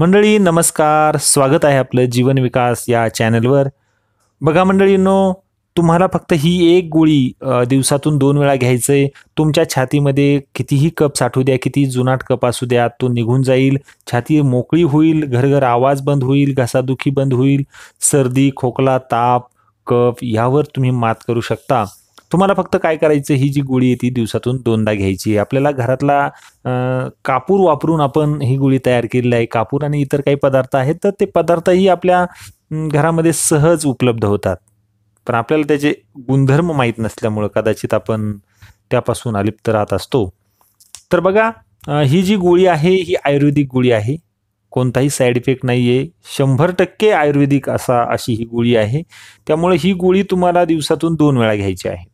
मंडळी नमस्कार स्वागत आहे आपलं जीवन विकास या चॅनलवर बघा मंडळींनो तुम्हाला फक्त ही एक गोळी दिवसातून दोन वेळा घ्यायचं आहे तुमच्या छातीमध्ये कितीही कप साठू द्या किती जुनाट कप असू द्या तो निघून जाईल छाती मोकळी होईल घरघर आवाज बंद होईल घसादुखी बंद होईल सर्दी खोकला ताप कप यावर तुम्ही मात करू शकता तुम्हाला फक्त काय करायचं ही जी गोळी आहे ती दिवसातून दोनदा घ्यायची आपल्याला घरातला कापूर वापरून आपण ही गोळी तयार केलेली आहे कापूर आणि इतर काही पदार्थ आहेत तर ते पदार्थही आपल्या घरामध्ये सहज उपलब्ध होतात पण आपल्याला त्याचे गुणधर्म माहीत नसल्यामुळं कदाचित आपण त्यापासून अलिप्त राहत असतो तर बघा ही जी गोळी आहे ही आयुर्वेदिक गोळी आहे कोणताही साईड इफेक्ट नाही आहे शंभर टक्के आयुर्वेदिक असा अशी ही गोळी आहे त्यामुळे ही गोळी तुम्हाला दिवसातून दोन वेळा घ्यायची आहे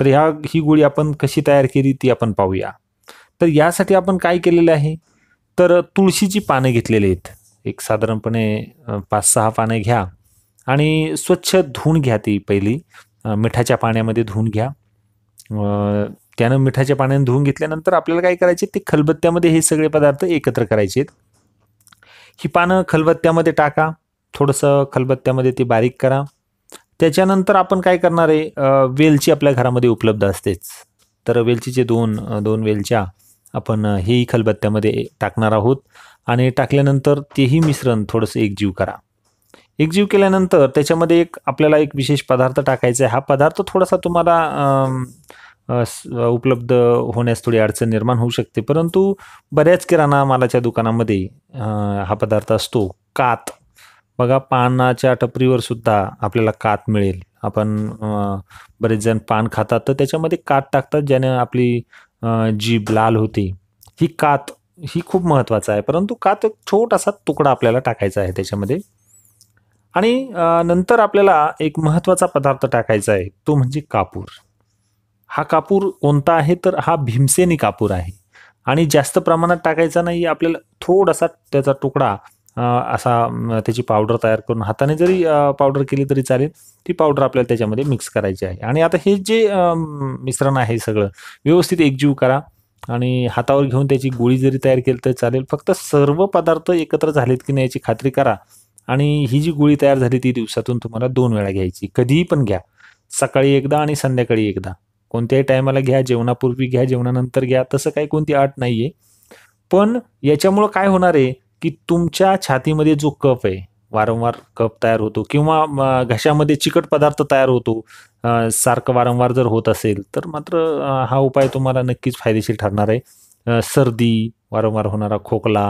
तर ह्या ही गोळी आपण कशी तयार केली ती आपण पाहूया तर यासाठी आपण काय केलेलं आहे तर तुळशीची पानं घेतलेली आहेत एक साधारणपणे पाच सहा पाने घ्या आणि स्वच्छ धुवून घ्या ती पहिली मिठाच्या पाण्यामध्ये धुवून घ्या त्यानं मिठाच्या पाण्याने धुवून घेतल्यानंतर आपल्याला काय करायचे ते खलबत्त्यामध्ये हे सगळे पदार्थ एकत्र करायचे आहेत ही पानं खलबत्त्यामध्ये टाका थोडंसं खलबत्त्यामध्ये ते बारीक करा त्याच्यानंतर आपण काय करणार आहे वेलची आपल्या घरामध्ये उपलब्ध असतेच तर वेलचीचे दोन दोन वेलच्या आपण हेही खलबत्त्यामध्ये टाकणार आहोत आणि टाकल्यानंतर तेही मिश्रण थोडंसं एकजीव करा एकजीव केल्यानंतर त्याच्यामध्ये एक आपल्याला एक विशेष पदार्थ टाकायचा आहे हा पदार्थ थोडासा तुम्हाला उपलब्ध होण्यास थोडी अडचण निर्माण होऊ शकते परंतु बऱ्याच किराणा मालाच्या दुकानामध्ये हा पदार्थ असतो कात बघा पानाच्या टपरीवर सुद्धा आपल्याला कात मिळेल आपण बरेच जण पान खातात तर त्याच्यामध्ये कात टाकतात ज्याने आपली जीभ लाल होती ही कात ही खूप महत्त्वाचं आहे परंतु कात एक छोटासा तुकडा आपल्याला टाकायचा आहे त्याच्यामध्ये आणि नंतर आपल्याला एक महत्त्वाचा पदार्थ टाकायचा आहे तो म्हणजे कापूर हा कापूर कोणता आहे तर हा भीमसेनी कापूर आहे आणि जास्त प्रमाणात टाकायचा नाही आपल्याला थोडासा त्याचा तुकडा असा त्याची पावडर तयार करून हाताने जरी पावडर केली तरी चालेल ती पावडर आपल्याला त्याच्यामध्ये मिक्स करायची आहे आणि आता हे जे मिश्रण आहे सगळं व्यवस्थित एकजीव करा आणि हातावर घेऊन त्याची गोळी जरी तयार केली तरी चालेल फक्त सर्व पदार्थ एकत्र झालेत की नाही याची खात्री करा आणि ही जी गोळी तयार झाली ती दिवसातून तुम्हाला दोन वेळा घ्यायची कधीही पण घ्या सकाळी एकदा आणि संध्याकाळी एकदा कोणत्याही टायमाला घ्या जेवणापूर्वी घ्या जेवणानंतर घ्या तसं काही कोणती अट नाही आहे पण याच्यामुळं काय होणार आहे की तुमच्या छातीमध्ये जो कप आहे वारंवार कप तयार होतो किंवा घशामध्ये चिकट पदार्थ तयार होतो सारखं वारंवार जर होत असेल तर मात्र हा उपाय तुम्हाला नक्कीच फायदेशीर ठरणार आहे सर्दी वारंवार होणारा खोकला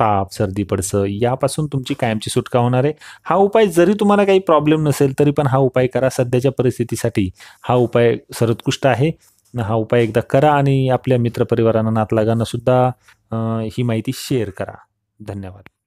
ताप सर्दी पडसं यापासून तुमची कायमची सुटका होणार आहे हा उपाय जरी तुम्हाला काही प्रॉब्लेम नसेल तरी पण हा उपाय करा सध्याच्या परिस्थितीसाठी हा उपाय सर्वोत्कृष्ट आहे हा उपाय एकदा करा आणि आपल्या मित्रपरिवारांना नातलागांना सुद्धा ही माहिती शेअर करा धन्यवाद